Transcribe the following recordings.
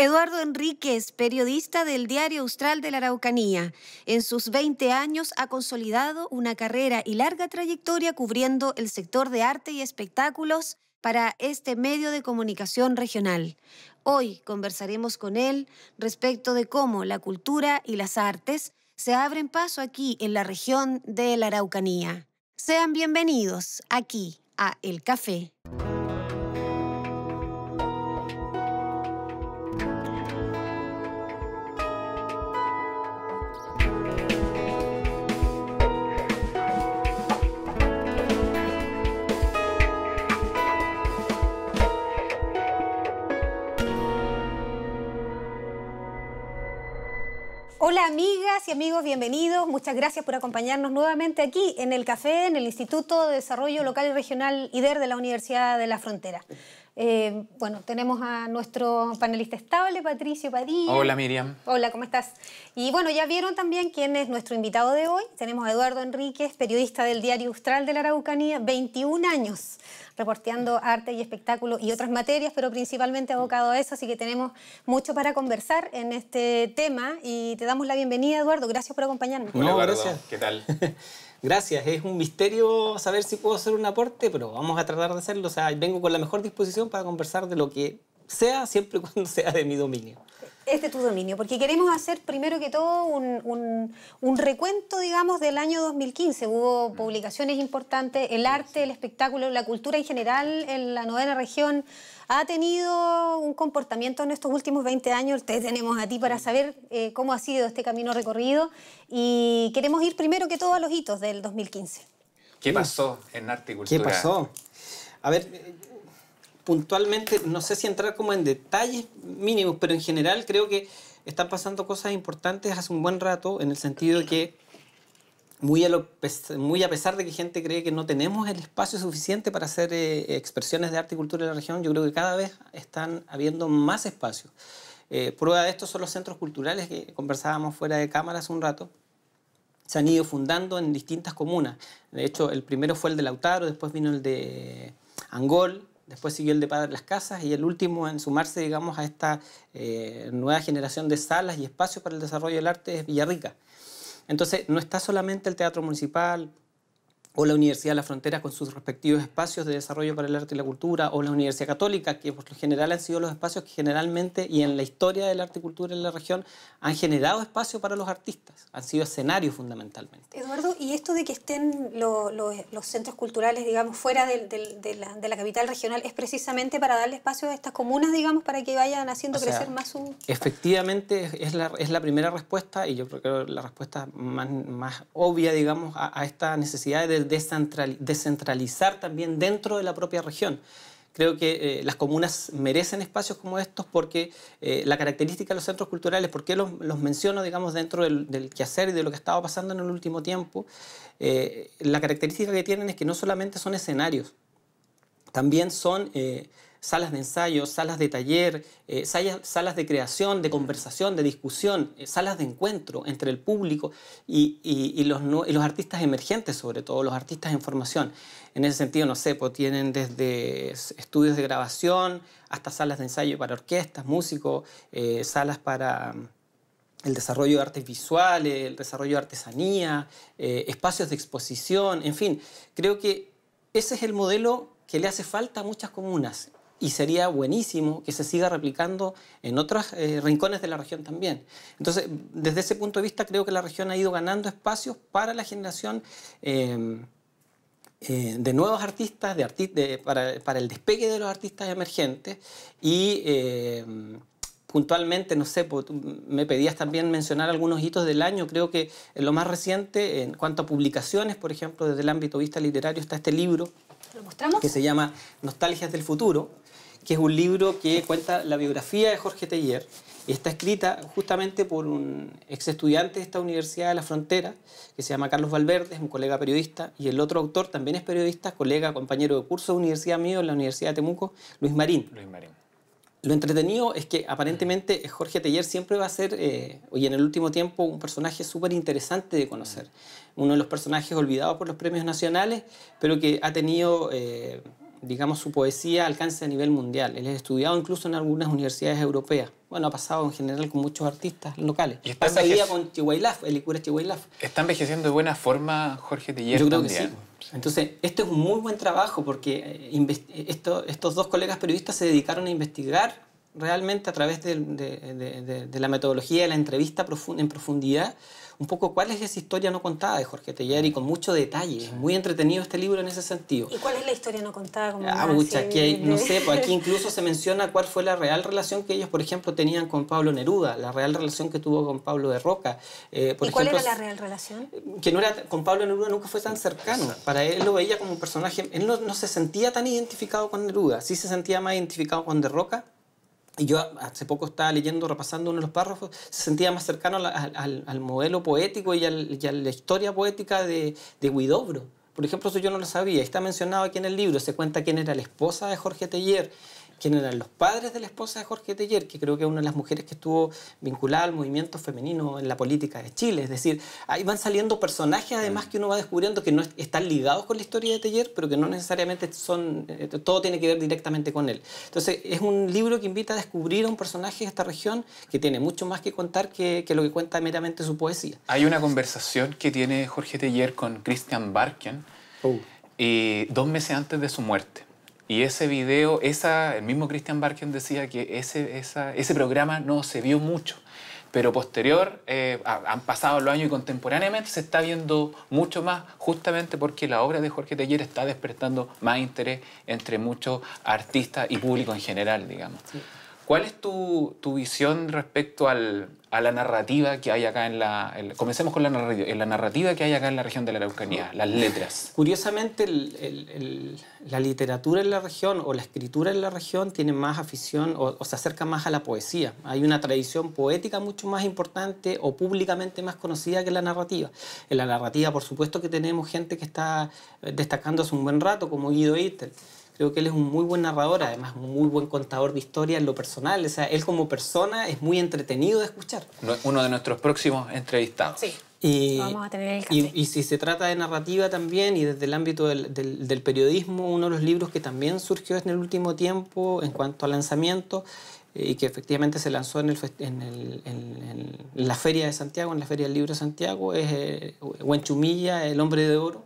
Eduardo Enríquez, periodista del Diario Austral de la Araucanía, en sus 20 años ha consolidado una carrera y larga trayectoria cubriendo el sector de arte y espectáculos para este medio de comunicación regional. Hoy conversaremos con él respecto de cómo la cultura y las artes se abren paso aquí en la región de la Araucanía. Sean bienvenidos aquí a El Café. Hola amigas y amigos, bienvenidos. Muchas gracias por acompañarnos nuevamente aquí en el café, en el Instituto de Desarrollo Local y Regional IDER de la Universidad de la Frontera. Eh, bueno, tenemos a nuestro panelista estable, Patricio Padilla. Hola, Miriam. Hola, ¿cómo estás? Y bueno, ya vieron también quién es nuestro invitado de hoy. Tenemos a Eduardo Enríquez, periodista del Diario Austral de la Araucanía, 21 años reporteando arte y espectáculo y otras materias, pero principalmente abocado a eso, así que tenemos mucho para conversar en este tema y te damos la bienvenida, Eduardo. Gracias por acompañarnos. Hola, ¿Qué tal? Gracias, es un misterio saber si puedo hacer un aporte, pero vamos a tratar de hacerlo. O sea, vengo con la mejor disposición para conversar de lo que sea, siempre y cuando sea de mi dominio. Este es de tu dominio, porque queremos hacer primero que todo un, un recuento, digamos, del año 2015. Hubo mm. publicaciones importantes, el arte, el espectáculo, la cultura en general en la novena región ha tenido un comportamiento en estos últimos 20 años. Te tenemos a ti para saber eh, cómo ha sido este camino recorrido y queremos ir primero que todo a los hitos del 2015. ¿Qué pasó en Arte y Cultura? ¿Qué pasó? A ver, puntualmente, no sé si entrar como en detalles mínimos, pero en general creo que están pasando cosas importantes hace un buen rato en el sentido de que muy a, pesar de que gente cree que no tenemos el espacio suficiente para hacer eh, expresiones de arte y cultura en la región, yo creo que cada vez están habiendo más espacios. Eh, prueba de esto son los centros culturales que conversábamos fuera de cámara hace un rato. Se han ido fundando en distintas comunas. De hecho, el primero fue el de Lautaro, después vino el de Angol, después siguió el de Padre Las Casas y el último en sumarse, digamos, a esta eh, nueva generación de salas y espacios para el desarrollo del arte es Villarrica. Entonces, no está solamente el teatro municipal, o la Universidad de la Frontera con sus respectivos espacios de desarrollo para el arte y la cultura, o la Universidad Católica, que por lo general han sido los espacios que generalmente y en la historia del arte y cultura en la región han generado espacio para los artistas, han sido escenarios fundamentalmente. Eduardo, ¿y esto de que estén los centros culturales, digamos, fuera de, la, capital regional, es precisamente para darle espacio a estas comunas, digamos, para que vayan haciendo crecer más su... Efectivamente, es la, es la primera respuesta, y yo creo que la respuesta más, obvia, digamos, a, esta necesidad del descentralizar también dentro de la propia región. Creo que eh, las comunas merecen espacios como estos porque eh, la característica de los centros culturales, porque los, menciono, digamos, dentro del, quehacer y de lo que estaba pasando en el último tiempo, eh, la característica que tienen es que no solamente son escenarios, también son salas de ensayo, salas de taller, eh, salas, de creación, de conversación, de discusión, eh, salas de encuentro entre el público y, los, los, artistas emergentes, sobre todo los artistas en formación. En ese sentido, no sé, pues, tienen desde estudios de grabación hasta salas de ensayo para orquestas, músicos, eh, salas para el desarrollo de artes visuales, el desarrollo de artesanía, espacios de exposición, en fin, creo que ese es el modelo que le hace falta a muchas comunas y sería buenísimo que se siga replicando en otros eh, rincones de la región también. Entonces, desde ese punto de vista, creo que la región ha ido ganando espacios para la generación em, eh, de nuevos artistas, de para, para, el despegue de los artistas emergentes y em, puntualmente, no sé, pues, me pedías también mencionar algunos hitos del año. Creo que lo más reciente, en cuanto a publicaciones, por ejemplo, desde el ámbito vista literario, está este libro. Que se llama Nostalgias del Futuro, que es un libro que cuenta la biografía de Jorge Teller. Está escrita justamente por un ex estudiante de esta Universidad de la Frontera, que se llama Carlos Valverde, es un colega periodista, y el otro autor también es periodista, colega, compañero de curso de universidad mío en la Universidad de Temuco, Luis Marín. Lo entretenido es que aparentemente Jorge Teller siempre va a ser, eh, hoy en el último tiempo, un personaje súper interesante de conocer. Mm. Uno de los personajes olvidados por los premios nacionales, pero que ha tenido eh, digamos, su poesía alcance a nivel mundial. Él es estudiado incluso en algunas universidades europeas. Bueno, ha pasado en general con muchos artistas locales. Y está con Chihuahilaf, el Chihuahilaf. ¿Está envejeciendo de buena forma Jorge de Yo creo que sí. Entonces, esto es un muy buen trabajo porque eh, esto, estos dos colegas periodistas se dedicaron a investigar realmente a través de, la metodología de la entrevista en profundidad un poco cuál es esa historia no contada de Jorge Telleri con mucho detalle. Es muy entretenido este libro en ese sentido. ¿Y cuál es la historia no contada? Como ah, aquí no sé, pues aquí incluso se menciona cuál fue la real relación que ellos, por ejemplo, tenían con Pablo Neruda, la real relación que tuvo con Pablo de Roca. Eh, por ¿Y cuál era la real relación? Eh, que no era, con Pablo Neruda nunca fue tan cercano. Para él lo veía como un personaje, él no, no se sentía tan identificado con Neruda, sí se sentía más identificado con de Roca y yo hace poco estaba leyendo, repasando uno de los párrafos, se sentía más cercano al, modelo poético y, a la historia poética de, de Guidobro. Por ejemplo, eso yo no lo sabía. Está mencionado aquí en el libro, se cuenta quién era la esposa de Jorge Teller, quién eran los padres de la esposa de Jorge Teller, que creo que es una de las mujeres que estuvo vinculada al movimiento femenino en la política de Chile. Es decir, ahí van saliendo personajes además mm. que uno va descubriendo que no están ligados con la historia de Teller, pero que no necesariamente son, eh, todo tiene que ver directamente con él. Entonces, es un libro que invita a descubrir a un personaje de esta región que tiene mucho más que contar que, lo que cuenta meramente su poesía. Hay una conversación que tiene Jorge Teller con Christian Barken. Oh. Eh, dos meses antes de su muerte. Y ese video, esa, el mismo Christian Barken decía que ese, esa, ese programa no se vio mucho, pero posterior, eh, han pasado los años y contemporáneamente se está viendo mucho más, justamente porque la obra de Jorge Teller está despertando más interés entre muchos artistas y público en general, digamos. ¿Cuál es tu visión respecto al, a la narrativa que hay acá en la... comencemos con la narrativa, que hay acá en la región de la Araucanía, las letras. Curiosamente, la literatura en la región o la escritura en la región tiene más afición o, se acerca más a la poesía. Hay una tradición poética mucho más importante o públicamente más conocida que la narrativa. En la narrativa, por supuesto que tenemos gente que está destacándose un buen rato, como Guido Itel. Creo que él es un muy buen narrador, además un muy buen contador de historias en lo personal. O sea, él como persona es muy entretenido de escuchar. Uno de nuestros próximos entrevistados. Sí. Y, Vamos a tener el y, y, si se trata de narrativa también y desde el ámbito del, periodismo, uno de los libros que también surgió en el último tiempo en cuanto a lanzamiento eh, y que efectivamente se lanzó en, en, la Feria de Santiago, en la Feria del Libro de Santiago, es eh, El Hombre de Oro,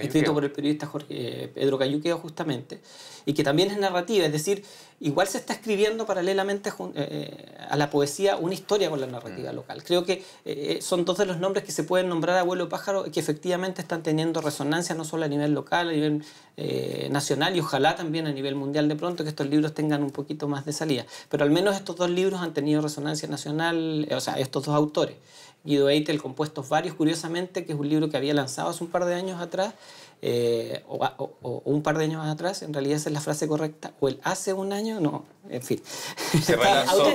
escrito por el periodista eh, Pedro Cayuqueo justamente, y que también es narrativa, es decir, igual se está escribiendo paralelamente eh, eh, a la poesía una historia con la narrativa mm. local. Creo que son dos de los nombres que se pueden nombrar abuelo pájaro que efectivamente están teniendo resonancia no solo a nivel local, a nivel nacional y ojalá también a nivel mundial de pronto que estos libros tengan un poquito más de salida. Pero al menos estos dos libros han tenido resonancia nacional, o sea, estos dos autores. Guido Eitel, Compuestos Varios, curiosamente, que es un libro que había lanzado hace un par de años atrás, eh, o, un par de años atrás, en realidad esa es la frase correcta, o el hace un año, no, en fin. Se relanzó,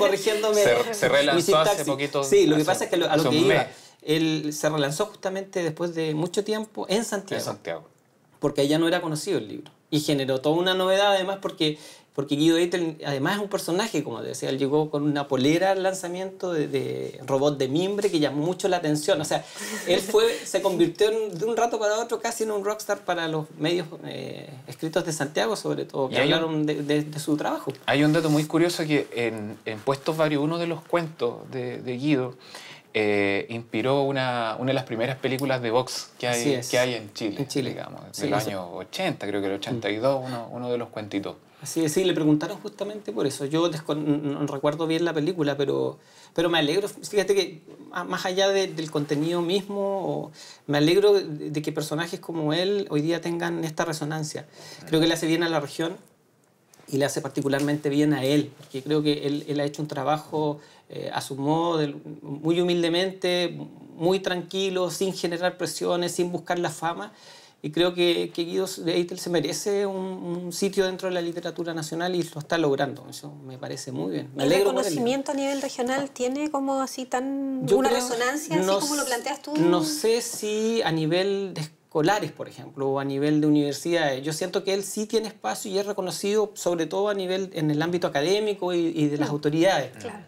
Se, relanzó hace poquito. Sí, lo que pasa es que a lo que iba, él se relanzó justamente después de mucho tiempo en Santiago. En Santiago. Porque allá no era conocido el libro y generó toda una novedad además porque, porque Guido Eitel además es un personaje, como decía, él llegó con una polera al lanzamiento de, robot de mimbre que llamó mucho la atención, o sea, él fue, se convirtió de un rato para otro casi en un rockstar para los medios eh, escritos de Santiago sobre todo, que hablaron de, su trabajo. Hay un dato muy curioso que en, en Puestos Varios, uno de los cuentos de Guido, eh, inspiró una, una, de las primeras películas de box que hay, que hay en Chile. En Chile. Digamos, año 80, creo que el 82, uno, uno, de los cuentitos. Así es, sí, le preguntaron justamente por eso. Yo no recuerdo bien la película, pero, pero me alegro, fíjate que ah, más allá del contenido mismo, me alegro de, de que personajes como él hoy día tengan esta resonancia. Creo que le hace bien a la región y le hace particularmente bien a él, porque creo que él, él ha hecho un trabajo eh, a su modo, muy humildemente, muy tranquilo, sin generar presiones, sin buscar la fama. Y creo que, que Guido Eitel se merece un, sitio dentro de la literatura nacional y lo está logrando. Eso me parece muy bien. ¿El reconocimiento a nivel regional tiene como así tan una resonancia, no como lo planteas tú? No sé si a nivel escolares, por ejemplo, o a nivel de universidades. Yo siento que él sí tiene espacio y es reconocido, sobre todo a nivel en el ámbito académico y, de las autoridades. Claro.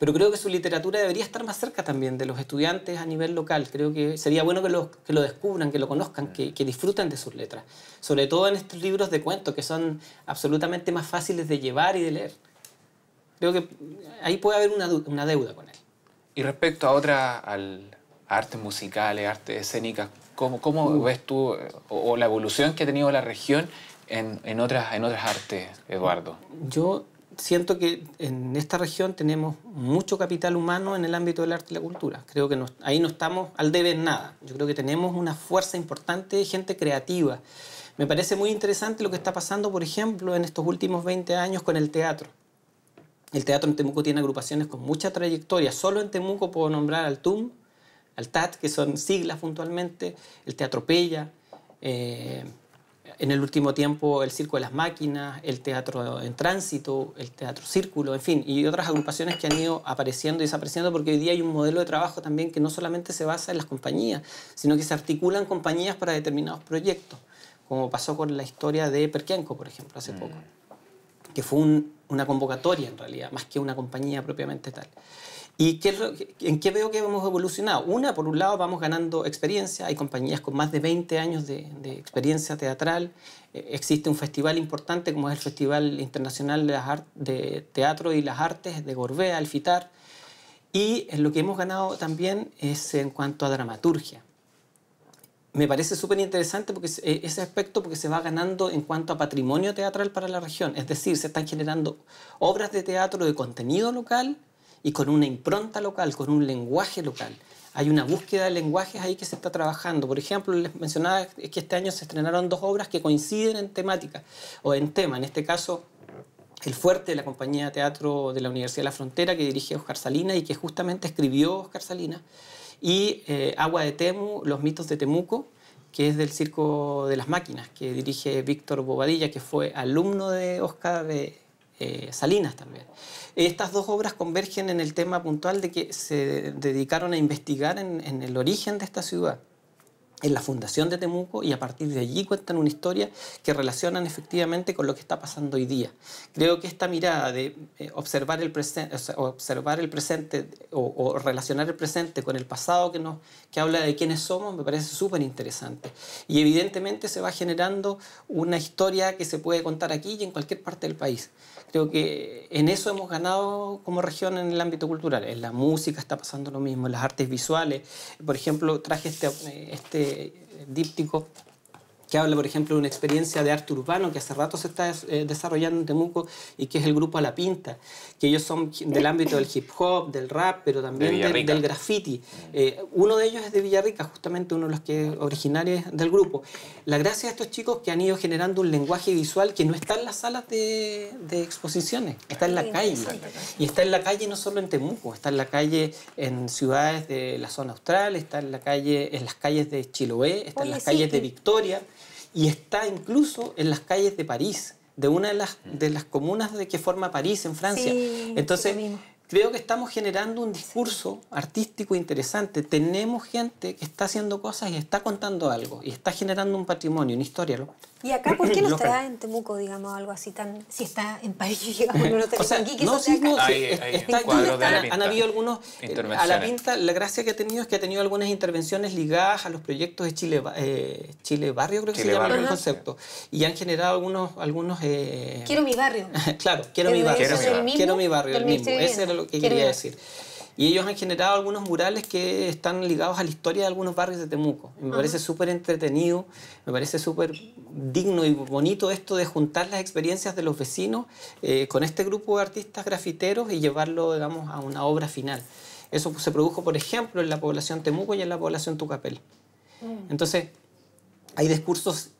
Pero creo que su literatura debería estar más cerca también de los estudiantes a nivel local. Creo que sería bueno que lo, lo descubran, que lo conozcan, que, disfruten de sus letras. Sobre todo en estos libros de cuentos que son absolutamente más fáciles de llevar y de leer. Creo que ahí puede haber una, deuda con él. Y respecto a otras, artes musicales, eh, artes escénicas, ¿Cómo, uh. ves tú o, la evolución que ha tenido la región en, otras, en otras artes, Eduardo? Yo siento que en esta región tenemos mucho capital humano en el ámbito del arte y la cultura. Creo que ahí no estamos al debe en nada. Yo creo que tenemos una fuerza importante de gente creativa. Me parece muy interesante lo que está pasando, por ejemplo, en estos últimos 20 años con el teatro. El teatro en Temuco tiene agrupaciones con mucha trayectoria. Solo en Temuco puedo nombrar al TUM, al TAT, que son siglas puntualmente, el Teatro Pella, eh, en el último tiempo el Circo de las Máquinas, el Teatro en Tránsito, el Teatro Círculo, en fin, y otras agrupaciones que han ido apareciendo y desapareciendo porque hoy día hay un modelo de trabajo también que no solamente se basa en las compañías, sino que se articulan compañías para determinados proyectos, como pasó con la historia de Perquianco, por ejemplo, hace mm. poco, que fue una convocatoria en realidad, más que una compañía propiamente tal. ¿Y qué, en qué veo que hemos evolucionado? Una, por un lado, vamos ganando experiencia. Hay compañías con más de 20 años de, experiencia teatral. Eh, existe un festival importante como es el Festival Internacional de, las de Teatro y las Artes de Gorbea, Alfitar. Y lo que hemos ganado también es en cuanto a dramaturgia. Me parece súper interesante porque eh, ese aspecto porque se va ganando en cuanto a patrimonio teatral para la región. Es decir, se están generando obras de teatro de contenido local y con una impronta local, con un lenguaje local. Hay una búsqueda de lenguajes ahí que se está trabajando. Por ejemplo, les mencionaba que este año se estrenaron dos obras que coinciden en temática o en tema. En este caso, el Fuerte, de la compañía de teatro de la Universidad de la Frontera, que dirige Oscar Salinas y que justamente escribió Oscar Salinas, y eh, Agua de Temu, Los mitos de Temuco, que es del Circo de las Máquinas, que dirige Víctor Bobadilla, que fue alumno de Oscar de eh, Salinas también. Estas dos obras convergen en el tema puntual de que se dedicaron a investigar en, el origen de esta ciudad en la fundación de Temuco y a partir de allí cuentan una historia que relacionan efectivamente con lo que está pasando hoy día. Creo que esta mirada de eh, observar el, presente, o, relacionar el presente con el pasado que, nos, que habla de quiénes somos me parece súper interesante. Y evidentemente se va generando una historia que se puede contar aquí y en cualquier parte del país. Creo que en eso hemos ganado como región en el ámbito cultural. En la música está pasando lo mismo, en las artes visuales. Por ejemplo, traje este, eh, este díptico que habla, por ejemplo, de una experiencia de arte urbano que hace rato se está eh, desarrollando en Temuco y que es el grupo A la Pinta, que ellos son del ámbito del hip hop, del rap, pero también del, graffiti. Eh, uno de ellos es de Villarrica, justamente uno de los que originarios del grupo. La gracia de estos chicos que han ido generando un lenguaje visual que no está en las salas de, exposiciones, está en la calle. Y está en la calle no solo en Temuco, está en la calle en ciudades de la zona austral, está en la calle en las calles de Chiloé, está en las calles de Victoria y está incluso en las calles de París, de una de las, de las comunas de que forma París en Francia. Entonces, veo que estamos generando un discurso artístico interesante. Tenemos gente que está haciendo cosas y está contando algo y está generando un patrimonio, una historia. ¿Y acá por qué no está en Temuco, digamos, algo así tan... Si está en París, digamos, o sea, aquí, que no, sí, no, han, habido algunos... Eh, a la pinta, la gracia que ha tenido es que ha tenido algunas intervenciones ligadas a los proyectos de Chile, eh, Chile Barrio, creo que se llama el concepto. Y han generado algunos... algunos eh, Quiero mi barrio. claro, quiero mi barrio. Quiero mi barrio, el mismo. Ese era lo quería decir. Y ellos han generado algunos murales que están ligados a la historia de algunos barrios de Temuco. Me parece súper entretenido, me parece súper digno y bonito esto de juntar las experiencias de los vecinos eh, con este grupo de artistas grafiteros y llevarlo, digamos, a una obra final. Eso se produjo, por ejemplo, en la población Temuco y en la población Tucapel. Mm. Entonces, hay discursos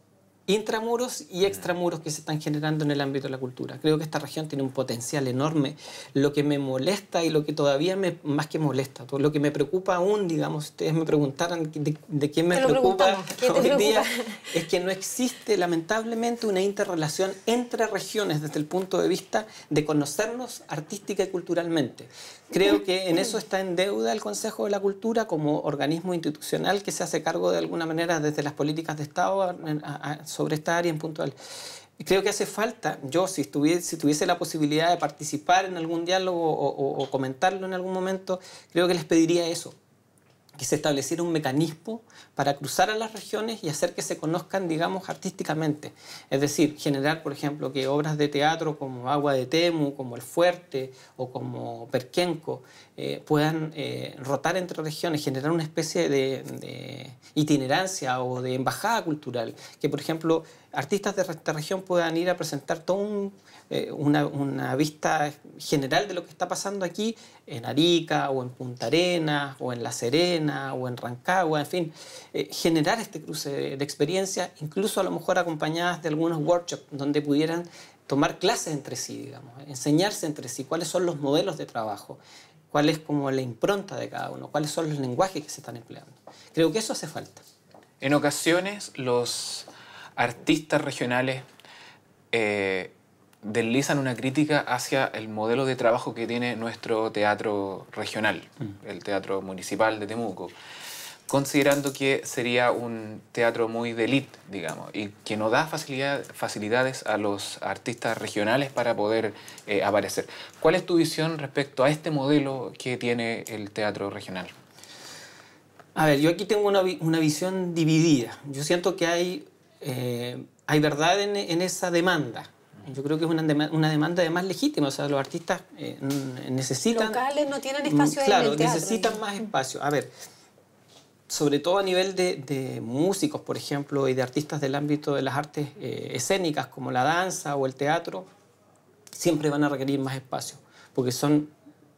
intramuros y extramuros que se están generando en el ámbito de la cultura. Creo que esta región tiene un potencial enorme. Lo que me molesta y lo que todavía me, más que molesta, lo que me preocupa aún, digamos, ustedes me preguntaran de, quién me preocupa hoy preocupa? día, es que no existe lamentablemente una interrelación entre regiones desde el punto de vista de conocernos artística y culturalmente. Creo que en eso está en deuda el Consejo de la Cultura como organismo institucional que se hace cargo de alguna manera desde las políticas de Estado sobre esta área en puntual. Creo que hace falta, yo si tuviese, la posibilidad de participar en algún diálogo o comentarlo en algún momento, creo que les pediría eso, que se estableciera un mecanismo para cruzar a las regiones y hacer que se conozcan, digamos, artísticamente. Es decir, generar, por ejemplo, que obras de teatro como Agua de Temu, como El Fuerte o como Perquenco eh, puedan eh, rotar entre regiones, generar una especie de, de, itinerancia o de embajada cultural, que, por ejemplo, artistas de esta región puedan ir a presentar toda eh, una, vista general de lo que está pasando aquí en Arica o en Punta Arenas o en La Serena o en Rancagua, en fin, eh, generar este cruce de, experiencia, incluso a lo mejor acompañadas de algunos workshops donde pudieran tomar clases entre sí, digamos, enseñarse entre sí cuáles son los modelos de trabajo, cuál es como la impronta de cada uno, cuáles son los lenguajes que se están empleando. Creo que eso hace falta. En ocasiones los artistas regionales eh, deslizan una crítica hacia el modelo de trabajo que tiene nuestro teatro regional, mm. el teatro municipal de Temuco, considerando que sería un teatro muy de digamos, y que no da facilidades a los artistas regionales para poder eh, aparecer. ¿Cuál es tu visión respecto a este modelo que tiene el teatro regional? A ver, yo aquí tengo una visión dividida. Yo siento que hay eh, hay verdad en, esa demanda. Yo creo que es una, una demanda además legítima, o sea, los artistas eh, necesitan... Locales no tienen mm, espacio Claro, necesitan más espacio. A ver, sobre todo a nivel de, músicos, por ejemplo, y de artistas del ámbito de las artes eh, escénicas, como la danza o el teatro, siempre van a requerir más espacio, porque son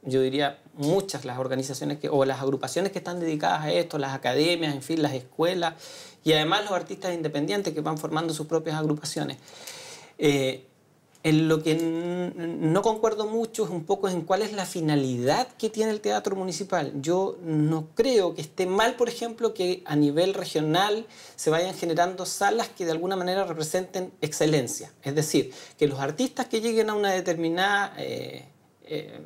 yo diría, muchas las organizaciones o las agrupaciones que están dedicadas a esto, las academias, en fin, las escuelas, y además los artistas independientes que van formando sus propias agrupaciones. Eh, en lo que no concuerdo mucho es un poco en cuál es la finalidad que tiene el teatro municipal. Yo no creo que esté mal, por ejemplo, que a nivel regional se vayan generando salas que de alguna manera representen excelencia. Es decir, que los artistas que lleguen a una determinada... Eh, eh,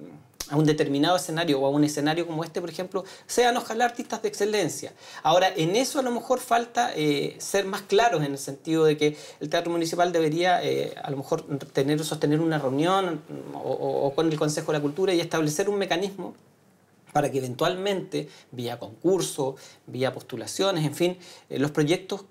a un determinado escenario o a un escenario como este, por ejemplo, sean ojalá artistas de excelencia. Ahora, en eso a lo mejor falta eh, ser más claros en el sentido de que el Teatro Municipal debería eh, a lo mejor tener, sostener una reunión mm, o, con el Consejo de la Cultura y establecer un mecanismo para que eventualmente, vía concurso, vía postulaciones, en fin, eh, los proyectos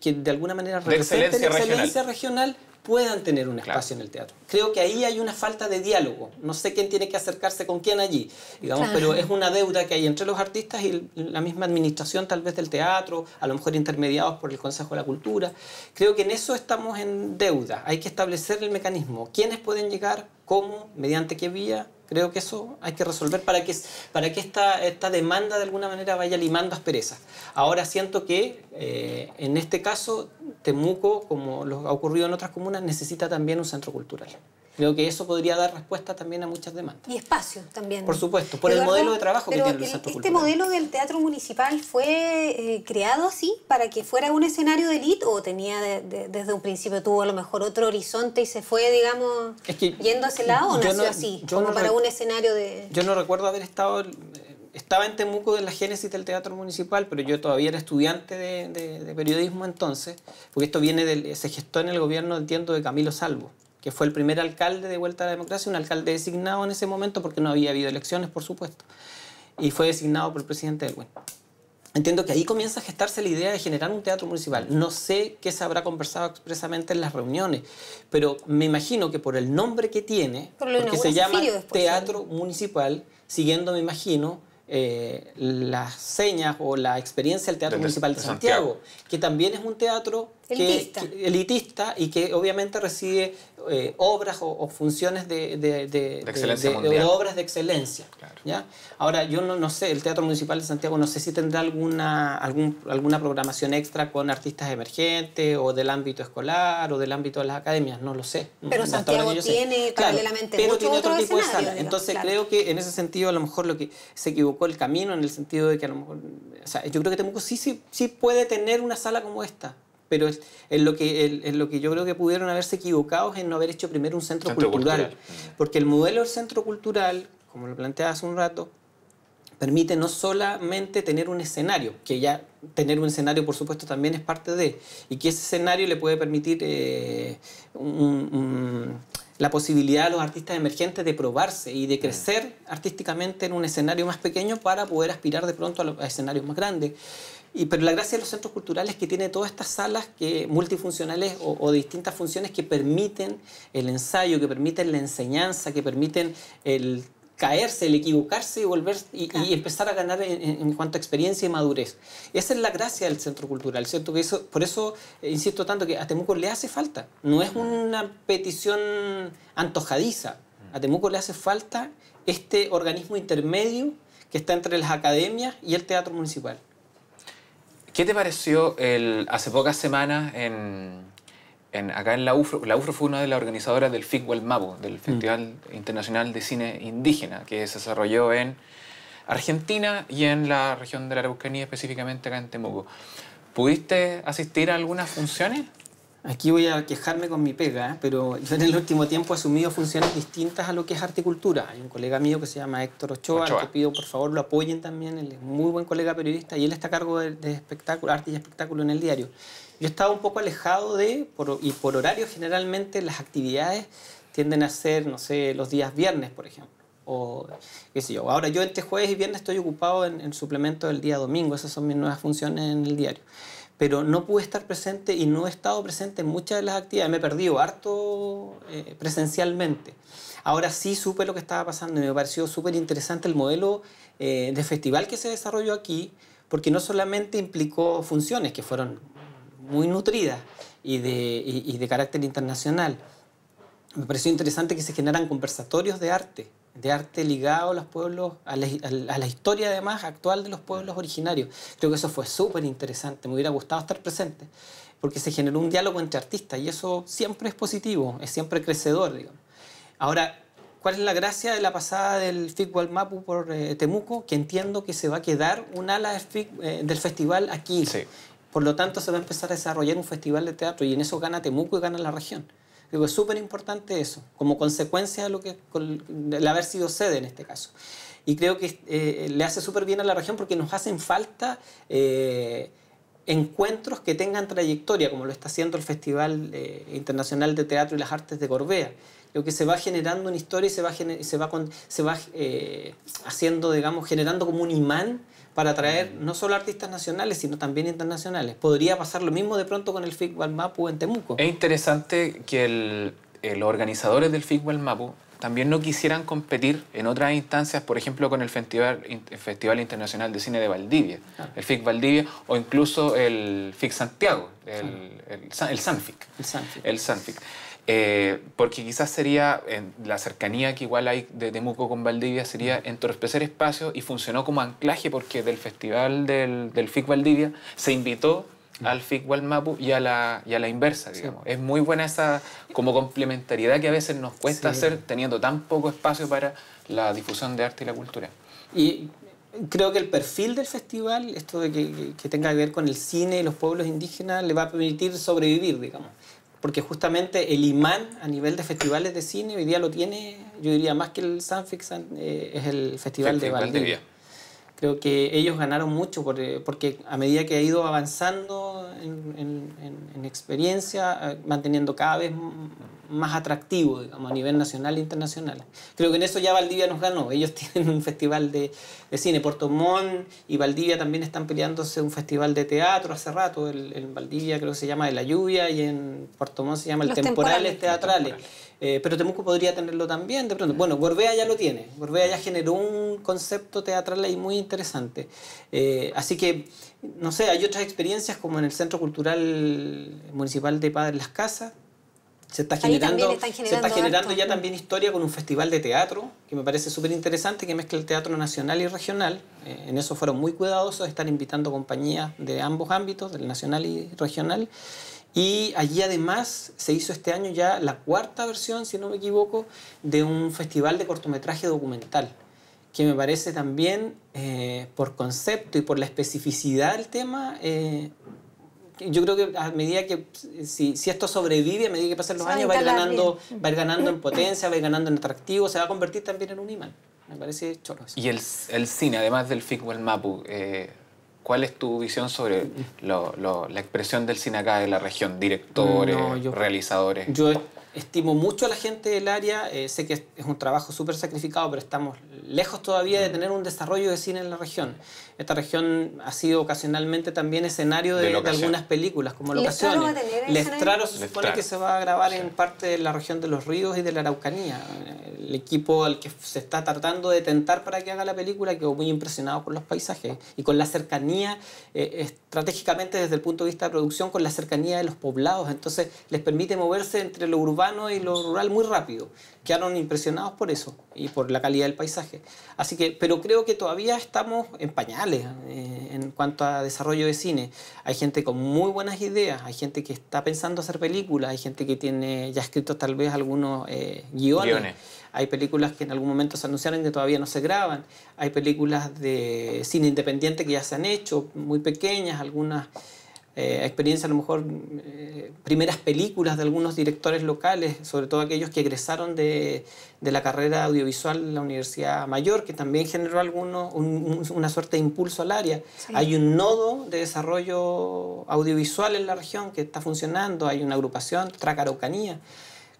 que de alguna manera representen la excelencia regional puedan tener un espacio en el teatro. Creo que ahí hay una falta de diálogo. No sé quién tiene que acercarse con quién allí, digamos, pero es una deuda que hay entre los artistas y la misma administración tal vez del teatro, a lo mejor intermediados por el Consejo de la Cultura. Creo que en eso estamos en deuda. Hay que establecer el mecanismo. ¿Quiénes pueden llegar? cómo, mediante qué vía. Creo que eso hay que resolver para que, para que esta, demanda de alguna manera vaya limando asperezas. Ahora siento que eh, en este caso Temuco, como lo ha ocurrido en otras comunas, necesita también un centro cultural. Creo que eso podría dar respuesta también a muchas demandas. Y espacio también. Por supuesto, por el modelo de trabajo que tiene el ¿Este modelo del teatro municipal fue eh, creado así para que fuera un escenario de élite o tenía desde un principio tuvo a lo mejor otro horizonte y se fue, digamos, yendo a ese lado o nació así, como para un escenario de... Yo no recuerdo haber estado... Eh, estaba en Temuco de la génesis del teatro municipal, pero yo todavía era estudiante de, periodismo entonces, porque esto viene del, se gestó en el gobierno, entiendo, de Camilo Salvo que fue el primer alcalde de vuelta a la democracia, un alcalde designado en ese momento porque no había habido elecciones, por supuesto, y fue designado por el presidente Elwin. Entiendo que ahí comienza a gestarse la idea de generar un teatro municipal. No sé qué se habrá conversado expresamente en las reuniones, pero me imagino que por el nombre que tiene, que se llama Teatro Municipal, siguiendo, me imagino, eh, las señas o la experiencia del Teatro Municipal de, Santiago, que también es un teatro elitista, y que obviamente recibe eh, obras o, funciones de, obras de excelencia. Ahora, yo no, sé, el Teatro Municipal de Santiago no sé si tendrá alguna, alguna programación extra con artistas emergentes o del ámbito escolar o del ámbito de las academias, no lo sé. Pero Santiago tiene paralelamente pero otro, tipo de sala. Entonces creo que en ese sentido a lo mejor lo que se equivocó el camino en el sentido de que a lo mejor, o sea, yo creo que Temuco sí, sí, sí puede tener una sala como esta, pero es, lo que, es, lo que yo creo que pudieron haberse equivocado en no haber hecho primero un centro, cultural, porque el modelo del centro cultural, como lo planteaba hace un rato, permite no solamente tener un escenario, que ya tener un escenario por supuesto también es parte de, y que ese escenario le puede permitir eh, un la posibilidad a los artistas emergentes de probarse y de crecer artísticamente en un escenario más pequeño para poder aspirar de pronto a, escenarios más grandes. Y, pero la gracia de los centros culturales es que tiene todas estas salas que, multifuncionales o, o, de distintas funciones que permiten el ensayo, que permiten la enseñanza, que permiten el caerse, el equivocarse y volver y, empezar a ganar en, cuanto a experiencia y madurez. Esa es la gracia del centro cultural, ¿cierto? Que eso, por eso eh, insisto tanto que a Temuco le hace falta. No es una petición antojadiza. A Temuco le hace falta este organismo intermedio que está entre las academias y el teatro municipal. ¿Qué te pareció el, hace pocas semanas en, acá en la UFRO, la UFRO fue una de las organizadoras del FICWEL mabo del mm. Festival Internacional de Cine Indígena, que se desarrolló en Argentina y en la región de la Araucanía, específicamente acá en Temuco. ¿Pudiste asistir a algunas funciones? Aquí voy a quejarme con mi pega, ¿eh? pero yo en el último tiempo he asumido funciones distintas a lo que es cultura. Hay un colega mío que se llama Héctor Ochoa, que pido por favor lo apoyen también, él es muy buen colega periodista y él está a cargo de, de espectáculo, arte y espectáculo en el diario. Yo estaba un poco alejado de, por, y por horario generalmente las actividades tienden a ser, no sé, los días viernes, por ejemplo. O qué sé yo. Ahora yo entre jueves y viernes estoy ocupado en, el suplemento del día domingo. Esas son mis nuevas funciones en el diario pero no pude estar presente y no he estado presente en muchas de las actividades. Me he perdido harto eh, presencialmente. Ahora sí supe lo que estaba pasando y me pareció súper interesante el modelo eh, de festival que se desarrolló aquí, porque no solamente implicó funciones que fueron muy nutrida y de, y, de carácter internacional. Me pareció interesante que se generaran conversatorios de arte, de arte ligado a los pueblos, a la, historia además actual de los pueblos originarios. Creo que eso fue súper interesante, me hubiera gustado estar presente, porque se generó un diálogo entre artistas y eso siempre es positivo, es siempre crecedor, digamos. Ahora, ¿Cuál es la gracia de la pasada del World Mapu por eh, Temuco? Que entiendo que se va a quedar un ala del, eh, del festival aquí. Sí. Por lo tanto, se va a empezar a desarrollar un festival de teatro y en eso gana Temuco y gana la región. Digo, es súper importante eso, como consecuencia de lo que, el haber sido sede en este caso. Y creo que eh, le hace súper bien a la región porque nos hacen falta eh, encuentros que tengan trayectoria, como lo está haciendo el Festival eh, Internacional de Teatro y las Artes de Corbea. Creo que se va generando una historia y se va, se va, se va haciendo, digamos, generando como un imán para traer no solo artistas nacionales, sino también internacionales. Podría pasar lo mismo de pronto con el FIC Mapu en Temuco. Es interesante que los organizadores del FIC Mapu también no quisieran competir en otras instancias, por ejemplo, con el Festival, Internacional de Cine de Valdivia, el FIC Valdivia, o incluso el FIC Santiago, Sanfic. El El Sanfic. Eh, porque quizás sería, la cercanía que igual hay de Temuco con Valdivia, sería entorpecer espacios y funcionó como anclaje porque del festival del, FIC Valdivia se invitó al FIC Walmapu y a la, y a la inversa, Es muy buena esa como complementariedad que a veces nos cuesta hacer teniendo tan poco espacio para la difusión de arte y la cultura. Y creo que el perfil del festival, esto de que, que tenga que ver con el cine y los pueblos indígenas, le va a permitir sobrevivir, digamos porque justamente el imán a nivel de festivales de cine hoy día lo tiene, yo diría más que el Sanfix, eh, es el Festival, de Valdivia. Creo que ellos ganaron mucho eh, porque a medida que ha ido avanzando en, en experiencia, eh, manteniendo cada vez más atractivo, a nivel nacional e internacional. Creo que en eso ya Valdivia nos ganó. Ellos tienen un festival de, de cine. Puerto Montt y Valdivia también están peleándose un festival de teatro hace rato. En Valdivia creo que se llama De la Lluvia y en Puerto Montt se llama El Temporales, Teatrales. Eh, pero Temuco podría tenerlo también de pronto. Bueno, Gorbea ya lo tiene. Gorbea ya generó un concepto teatral ahí muy interesante. Eh, así que, no sé, hay otras experiencias como en el Centro Cultural Municipal de Padre Las Casas, se está generando, está generando ya también historia con un festival de teatro, que me parece súper interesante, que mezcla el teatro nacional y regional. Eh, en eso fueron muy cuidadosos, están invitando compañías de ambos ámbitos, del nacional y regional. Y allí además se hizo este año ya la cuarta versión, si no me equivoco, de un festival de cortometraje documental, que me parece también, eh, por concepto y por la especificidad del tema, eh, yo creo que a medida que, si, esto sobrevive, a medida que pasan los años, va a, ir ganando, va ganando en potencia, va a ir ganando en atractivo, se va a convertir también en un imán. Me parece chorro. Eso. Y el, el, cine, además del FICU, el MAPU, eh, ¿cuál es tu visión sobre la expresión del cine acá de la región? Directores, realizadores. Yo estimo mucho a la gente del área, eh, sé que es un trabajo súper sacrificado, pero estamos lejos todavía de tener un desarrollo de cine en la región esta región ha sido ocasionalmente también escenario de, algunas películas, como Locaciones. se supone que se va a grabar en parte de la región de Los Ríos y de la Araucanía. El equipo al que se está tratando de tentar para que haga la película quedó muy impresionado por los paisajes y con la cercanía, eh, estratégicamente desde el punto de vista de producción, con la cercanía de los poblados. Entonces les permite moverse entre lo urbano y lo rural muy rápido. Quedaron impresionados por eso y por la calidad del paisaje. Así que, pero creo que todavía estamos empañados eh, en cuanto a desarrollo de cine. Hay gente con muy buenas ideas, hay gente que está pensando hacer películas, hay gente que tiene ya escritos tal vez algunos eh, guiones. guiones. Hay películas que en algún momento se anunciaron que todavía no se graban. Hay películas de cine independiente que ya se han hecho, muy pequeñas, algunas eh, experiencia a lo mejor, eh, primeras películas de algunos directores locales, sobre todo aquellos que egresaron de, la carrera audiovisual en la Universidad Mayor, que también generó alguno, una suerte de impulso al área. Hay un nodo de desarrollo audiovisual en la región que está funcionando, hay una agrupación, Tracaraucanía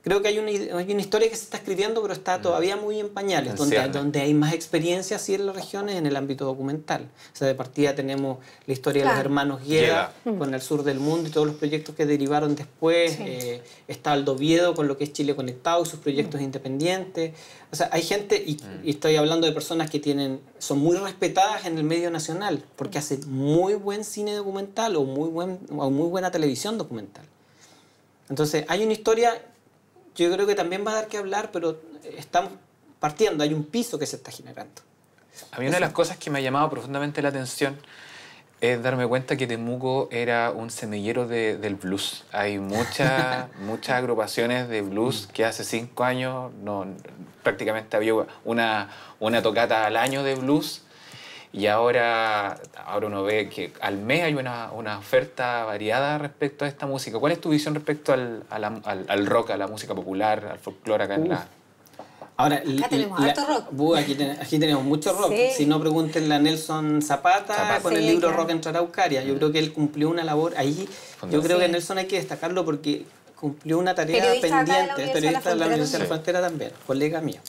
creo que hay una, hay una historia que se está escribiendo, pero está mm. todavía muy en pañales, ah, donde, donde, hay más experiencia sí, en las regiones en el ámbito documental. O sea, de partida tenemos la historia de los hermanos Guerra mm. con el sur del mundo y todos los proyectos que derivaron después. Eh, está Aldo Viedo con lo que es Chile Conectado y sus proyectos mm. independientes. O sea, hay gente, y, y, estoy hablando de personas que tienen, son muy respetadas en el medio nacional, porque hacen muy buen cine documental o muy, buen, o muy buena televisión documental. Entonces, hay una historia yo creo que también va a dar que hablar, pero estamos partiendo, hay un piso que se está generando. A mí una de las cosas que me ha llamado profundamente la atención es darme cuenta que Temuco era un semillero de, del blues. Hay muchas muchas agrupaciones de blues que hace cinco años no, prácticamente había una, una tocata al año de blues y ahora, ahora uno ve que al mes hay una, oferta variada respecto a esta música. ¿Cuál es tu visión respecto al, rock, a la música popular, al folclore acá en la... Ahora, acá tenemos rock. aquí, tenemos mucho rock. Si no, pregunten a Nelson Zapata, con el libro Rock Rock a Ucaria. Yo mm. creo que él cumplió una labor ahí. Yo creo que Nelson hay que destacarlo porque cumplió una tarea pendiente, periodista de la Universidad de la Frontera también, colega mío.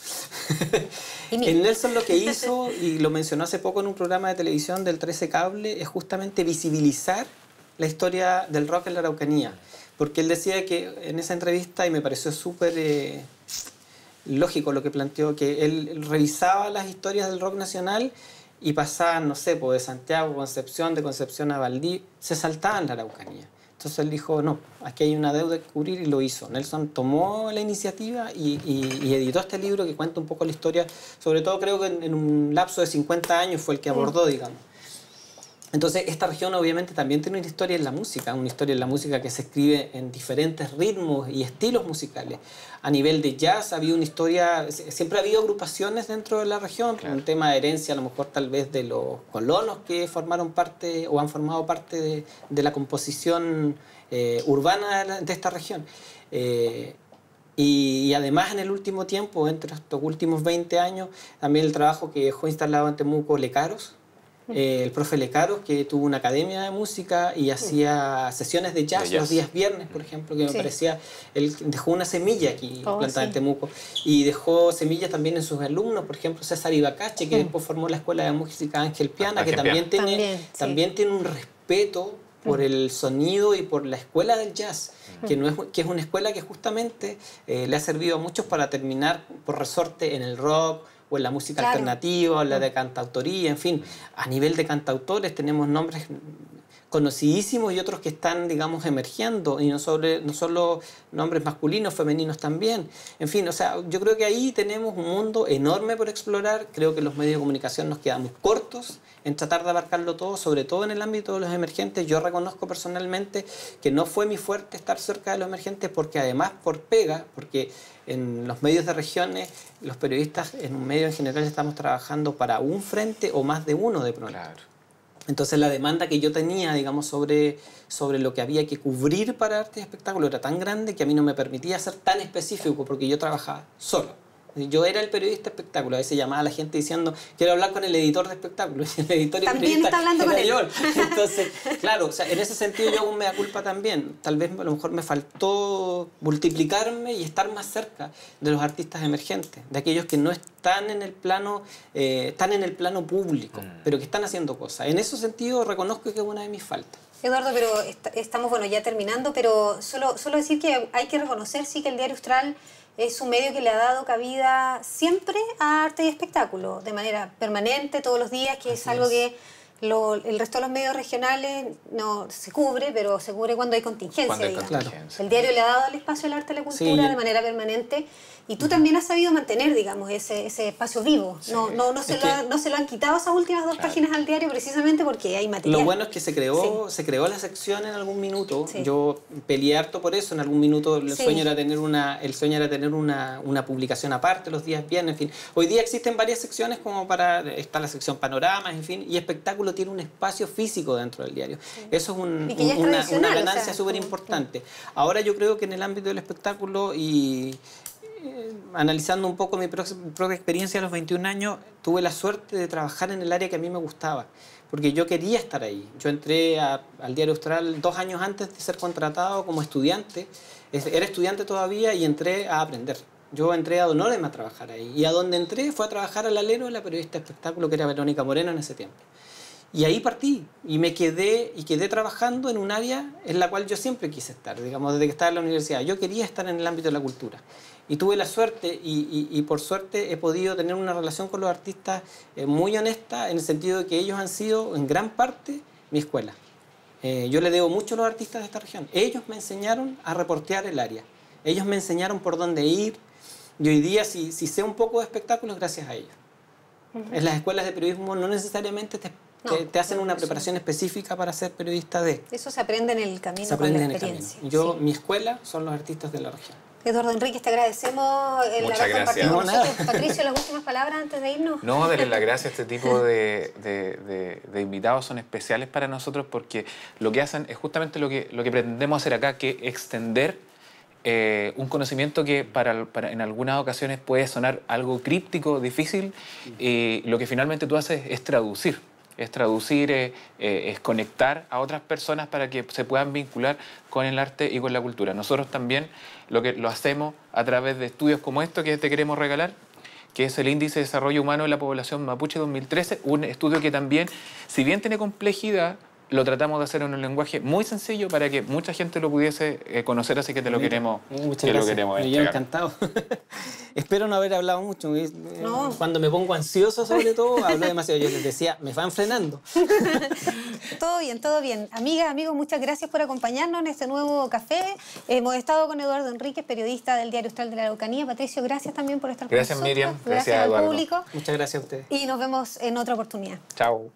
En Nelson lo que hizo, y lo mencionó hace poco en un programa de televisión del 13 Cable, es justamente visibilizar la historia del rock en la Araucanía. Porque él decía que en esa entrevista, y me pareció súper eh, lógico lo que planteó, que él revisaba las historias del rock nacional y pasaban, no sé, pues, de Santiago a Concepción, de Concepción a Valdí, se saltaban la Araucanía. Entonces él dijo, no, aquí hay una deuda que cubrir y lo hizo. Nelson tomó la iniciativa y, editó este libro que cuenta un poco la historia, sobre todo creo que en, un lapso de 50 años fue el que abordó, digamos. Entonces, esta región obviamente también tiene una historia en la música, una historia en la música que se escribe en diferentes ritmos y estilos musicales. A nivel de jazz había una historia, siempre ha habido agrupaciones dentro de la región, un tema de herencia a lo mejor tal vez de los colonos que formaron parte o han formado parte de, la composición eh, urbana de, esta región. Eh, y, además en el último tiempo, entre estos últimos 20 años, también el trabajo que dejó instalado en Temuco Lecaros, eh, el profe Lecaro, que tuvo una academia de música y hacía sesiones de jazz, los días viernes, por ejemplo, que me parecía, él dejó una semilla aquí en oh, plantada Temuco y dejó semillas también en sus alumnos, por ejemplo, César Ibacache, que después formó la Escuela de Música Ángel Piana, que también, Tiene, también, tiene un respeto por el sonido y por la escuela del jazz, que, no es, que es una escuela que justamente eh, le ha servido a muchos para terminar por resorte en el rock, pues, la música alternativa, la mm. de cantautoría, en fin. A nivel de cantautores tenemos nombres conocidísimos y otros que están, digamos, emergiendo, y no solo, no solo nombres masculinos, femeninos también. En fin, o sea, yo creo que ahí tenemos un mundo enorme por explorar, creo que los medios de comunicación nos quedamos cortos en tratar de abarcarlo todo, sobre todo en el ámbito de los emergentes. Yo reconozco personalmente que no fue mi fuerte estar cerca de los emergentes porque además por pega, porque en los medios de regiones, los periodistas en un medio en general estamos trabajando para un frente o más de uno de pronto. Entonces la demanda que yo tenía, digamos, sobre, sobre lo que había que cubrir para arte y espectáculo era tan grande que a mí no me permitía ser tan específico porque yo trabajaba solo. Yo era el periodista espectáculo, a veces llamaba a la gente diciendo, quiero hablar con el editor de espectáculo. Y el editor y también está hablando con él. Entonces, claro, o sea, en ese sentido yo hago un mea culpa también. Tal vez a lo mejor me faltó multiplicarme y estar más cerca de los artistas emergentes, de aquellos que no están en el plano, eh, están en el plano público, mm. pero que están haciendo cosas. En ese sentido reconozco que es una de mis faltas. Eduardo, pero estamos bueno ya terminando, pero solo, solo decir que hay que reconocer sí que el diario Austral es un medio que le ha dado cabida siempre a arte y espectáculo, de manera permanente, todos los días, que es algo que el resto de los medios regionales no se cubre, pero se cubre cuando hay contingencia. El diario le ha dado el espacio al arte y la cultura de manera permanente y tú también has sabido mantener, digamos, ese, espacio vivo. No, no, no, se lo, han quitado esas últimas dos páginas al diario precisamente porque hay material. Lo bueno es que se creó, se creó la sección en algún minuto. Yo peleé harto por eso. En algún minuto el sueño era tener, una, el sueño era tener una, publicación aparte los días viernes, en fin. Hoy día existen varias secciones como para... Está la sección panoramas, en fin. Y espectáculo tiene un espacio físico dentro del diario. Eso es, una, ganancia súper importante. Ahora yo creo que en el ámbito del espectáculo y analizando un poco mi, propia experiencia a los 21 años, tuve la suerte de trabajar en el área que a mí me gustaba, porque yo quería estar ahí. Yo entré al Diario Austral dos años antes de ser contratado como estudiante, era estudiante todavía y entré a aprender. Yo entré a Donorem a trabajar ahí, y a donde entré fue a trabajar al alero de la periodista espectáculo que era Verónica Moreno en ese tiempo. Y ahí partí y me quedé y quedé trabajando en un área en la cual yo siempre quise estar, digamos, desde que estaba en la universidad. Yo quería estar en el ámbito de la cultura. Y tuve la suerte y, por suerte he podido tener una relación con los artistas eh, muy honesta en el sentido de que ellos han sido en gran parte mi escuela. Eh, yo le debo mucho a los artistas de esta región. Ellos me enseñaron a reportear el área. Ellos me enseñaron por dónde ir. Y hoy día, si, sé un poco de espectáculos, gracias a ellos. En las escuelas de periodismo no necesariamente te te, hacen una preparación específica para ser periodista de... Eso se aprende en el camino. Se aprende la experiencia. En el camino. Yo, mi escuela son los artistas de la región. Eduardo Enrique, te agradecemos Muchas gracias. Patricio, las últimas palabras antes de irnos. No, darle la gracia, Este tipo de, invitados son especiales para nosotros porque lo que hacen es justamente lo que, lo que pretendemos hacer acá, que extender eh, un conocimiento que para, en algunas ocasiones puede sonar algo críptico, difícil, y lo que finalmente tú haces es traducir es traducir, eh, es, conectar a otras personas para que se puedan vincular con el arte y con la cultura. Nosotros también lo, que, lo hacemos a través de estudios como este que te queremos regalar, que es el Índice de Desarrollo Humano de la Población Mapuche 2013, un estudio que también, si bien tiene complejidad, lo tratamos de hacer en un lenguaje muy sencillo para que mucha gente lo pudiese eh, conocer, así que te lo queremos, Muchas gracias. Lo queremos encantado. Espero no haber hablado mucho. Cuando me pongo ansioso, sobre todo, hablo demasiado. Yo les decía, me van frenando. todo bien, todo bien. Amigas, amigos, muchas gracias por acompañarnos en este nuevo café. Hemos estado con Eduardo Enríquez, periodista del Diario Austral de la Araucanía. Patricio, gracias también por estar con nosotros. Miriam. Gracias, Miriam. Gracias, al público. Muchas gracias a ustedes. Y nos vemos en otra oportunidad. Chao.